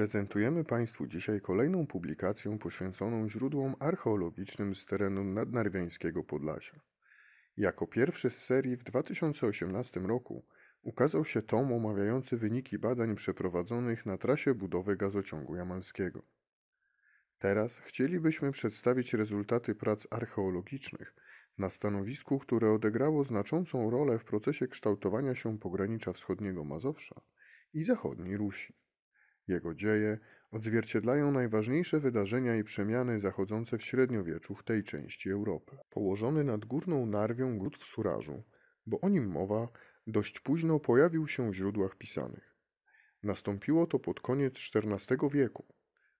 Prezentujemy Państwu dzisiaj kolejną publikację poświęconą źródłom archeologicznym z terenu nadnarwiańskiego Podlasia. Jako pierwszy z serii w 2018 roku ukazał się tom omawiający wyniki badań przeprowadzonych na trasie budowy gazociągu jamalskiego. Teraz chcielibyśmy przedstawić rezultaty prac archeologicznych na stanowisku, które odegrało znaczącą rolę w procesie kształtowania się pogranicza wschodniego Mazowsza i zachodniej Rusi. Jego dzieje odzwierciedlają najważniejsze wydarzenia i przemiany zachodzące w średniowieczu w tej części Europy. Położony nad górną Narwią gród w Surażu, bo o nim mowa, dość późno pojawił się w źródłach pisanych. Nastąpiło to pod koniec XIV wieku,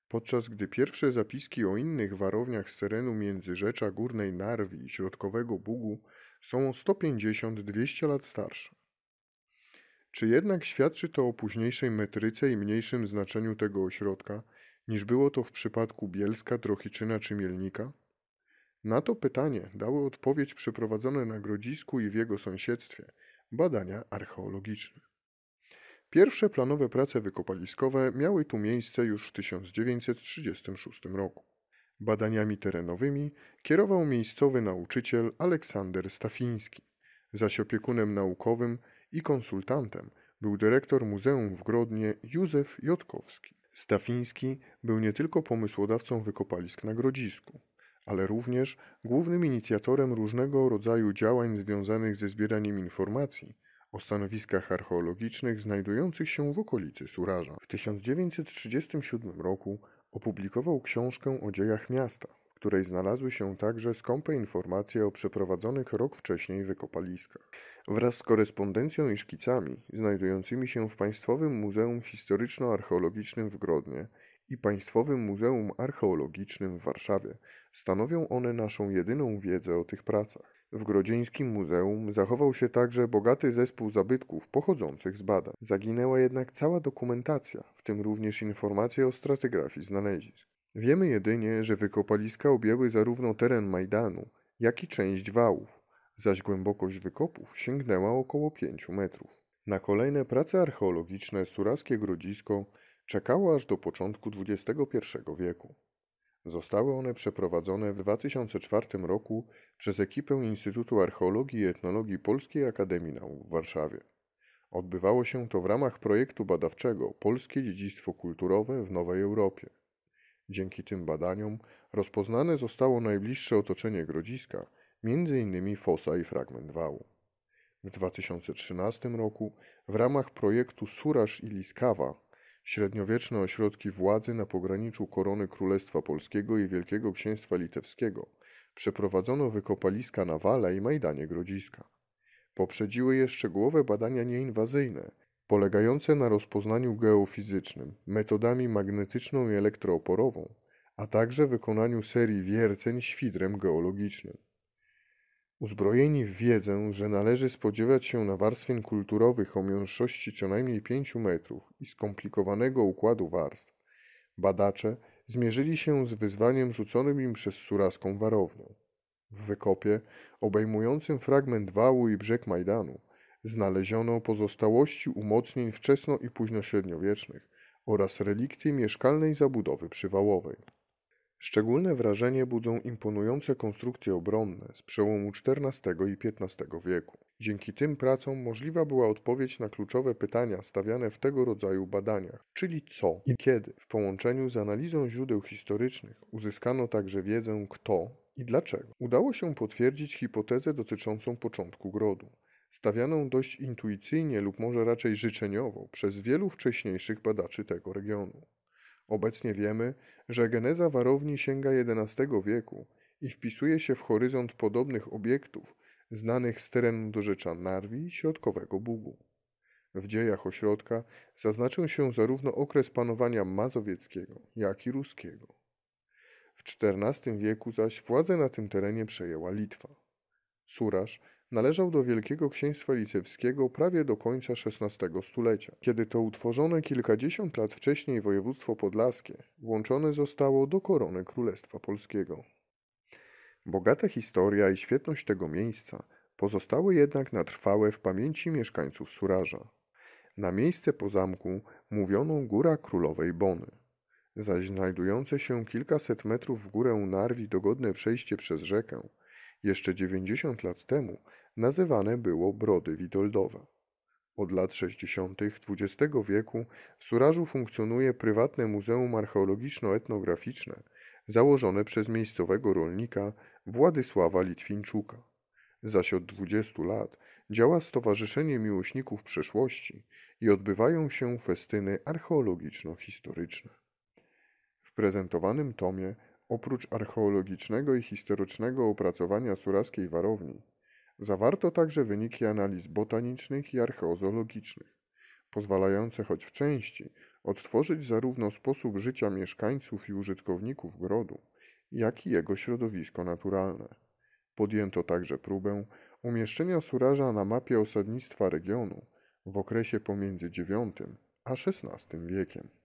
podczas gdy pierwsze zapiski o innych warowniach z terenu Międzyrzecza Górnej Narwi i Środkowego Bugu są o 150-200 lat starsze. Czy jednak świadczy to o późniejszej metryce i mniejszym znaczeniu tego ośrodka, niż było to w przypadku Bielska, Trochiczyna czy Mielnika? Na to pytanie dały odpowiedź przeprowadzone na Grodzisku i w jego sąsiedztwie badania archeologiczne. Pierwsze planowe prace wykopaliskowe miały tu miejsce już w 1936 roku. Badaniami terenowymi kierował miejscowy nauczyciel Aleksander Stafiński, zaś opiekunem naukowym i konsultantem był dyrektor muzeum w Grodnie Józef Jotkowski. Stafiński był nie tylko pomysłodawcą wykopalisk na Grodzisku, ale również głównym inicjatorem różnego rodzaju działań związanych ze zbieraniem informacji o stanowiskach archeologicznych znajdujących się w okolicy Suraża. W 1937 roku opublikował książkę o dziejach miasta, której znalazły się także skąpe informacje o przeprowadzonych rok wcześniej wykopaliskach. Wraz z korespondencją i szkicami znajdującymi się w Państwowym Muzeum Historyczno-Archeologicznym w Grodnie i Państwowym Muzeum Archeologicznym w Warszawie stanowią one naszą jedyną wiedzę o tych pracach. W Grodzieńskim Muzeum zachował się także bogaty zespół zabytków pochodzących z badań. Zaginęła jednak cała dokumentacja, w tym również informacje o stratygrafii znalezisk. Wiemy jedynie, że wykopaliska objęły zarówno teren Majdanu, jak i część wałów, zaś głębokość wykopów sięgnęła około 5 metrów. Na kolejne prace archeologiczne suraskie grodzisko czekało aż do początku XXI wieku. Zostały one przeprowadzone w 2004 roku przez ekipę Instytutu Archeologii i Etnologii Polskiej Akademii Nauk w Warszawie. Odbywało się to w ramach projektu badawczego Polskie Dziedzictwo Kulturowe w Nowej Europie. Dzięki tym badaniom rozpoznane zostało najbliższe otoczenie grodziska, m.in. fosa i fragment wału. W 2013 roku w ramach projektu Suraż i Liskawa średniowieczne ośrodki władzy na pograniczu korony Królestwa Polskiego i Wielkiego Księstwa Litewskiego przeprowadzono wykopaliska na Wale i Majdanie Grodziska. Poprzedziły je szczegółowe badania nieinwazyjne, polegające na rozpoznaniu geofizycznym, metodami magnetyczną i elektrooporową, a także wykonaniu serii wierceń świdrem geologicznym. Uzbrojeni w wiedzę, że należy spodziewać się nawarstwień kulturowych o mięszości co najmniej 5 metrów i skomplikowanego układu warstw, badacze zmierzyli się z wyzwaniem rzuconym im przez suraską warownię. W wykopie, obejmującym fragment wału i brzeg Majdanu, Znaleziono pozostałości umocnień wczesno- i późnośredniowiecznych oraz relikty mieszkalnej zabudowy przywałowej. Szczególne wrażenie budzą imponujące konstrukcje obronne z przełomu XIV i XV wieku. Dzięki tym pracom możliwa była odpowiedź na kluczowe pytania stawiane w tego rodzaju badaniach, czyli co i kiedy. W połączeniu z analizą źródeł historycznych uzyskano także wiedzę kto i dlaczego. Udało się potwierdzić hipotezę dotyczącą początku grodu stawianą dość intuicyjnie lub może raczej życzeniowo przez wielu wcześniejszych badaczy tego regionu. Obecnie wiemy, że geneza warowni sięga XI wieku i wpisuje się w horyzont podobnych obiektów znanych z terenu dorzecza Narwi i Środkowego Bugu. W dziejach ośrodka zaznaczył się zarówno okres panowania mazowieckiego, jak i ruskiego. W XIV wieku zaś władzę na tym terenie przejęła Litwa. Suraż należał do Wielkiego Księstwa Litewskiego prawie do końca XVI stulecia, kiedy to utworzone kilkadziesiąt lat wcześniej województwo podlaskie włączone zostało do korony Królestwa Polskiego. Bogata historia i świetność tego miejsca pozostały jednak na trwałe w pamięci mieszkańców Suraża. Na miejsce po zamku mówiono Góra Królowej Bony, zaś znajdujące się kilkaset metrów w górę Narwi dogodne przejście przez rzekę jeszcze 90 lat temu nazywane było brody witoldowe. Od lat 60. XX wieku w Surażu funkcjonuje prywatne muzeum archeologiczno-etnograficzne założone przez miejscowego rolnika Władysława Litwińczuka. Zaś od 20 lat działa Stowarzyszenie Miłośników Przeszłości i odbywają się festyny archeologiczno-historyczne. W prezentowanym tomie Oprócz archeologicznego i historycznego opracowania suraskiej warowni, zawarto także wyniki analiz botanicznych i archeozoologicznych, pozwalające choć w części odtworzyć zarówno sposób życia mieszkańców i użytkowników grodu, jak i jego środowisko naturalne. Podjęto także próbę umieszczenia Suraża na mapie osadnictwa regionu w okresie pomiędzy IX a XVI wiekiem.